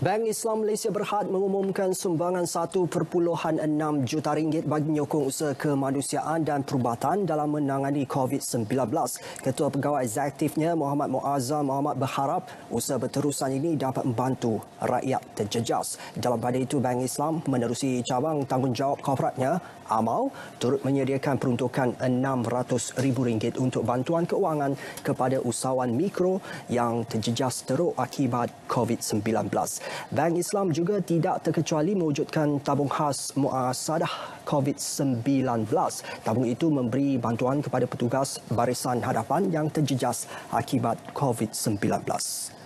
Bank Islam Malaysia Berhad mengumumkan sumbangan 1.6 juta ringgit bagi menyokong usaha kemanusiaan dan perubatan dalam menangani COVID-19. Ketua Pegawai Eksekutifnya Muhammad Muazzam Muhammad berharap usaha berterusan ini dapat membantu rakyat terjejas. Dalam pada itu, Bank Islam menerusi cabang tanggungjawab korporatnya Amau turut menyediakan peruntukan RM600,000 untuk bantuan keuangan kepada usahawan mikro yang terjejas teruk akibat COVID-19. Bank Islam juga tidak terkecuali mewujudkan tabung khas muasadah COVID-19. Tabung itu memberi bantuan kepada petugas barisan hadapan yang terjejas akibat COVID-19.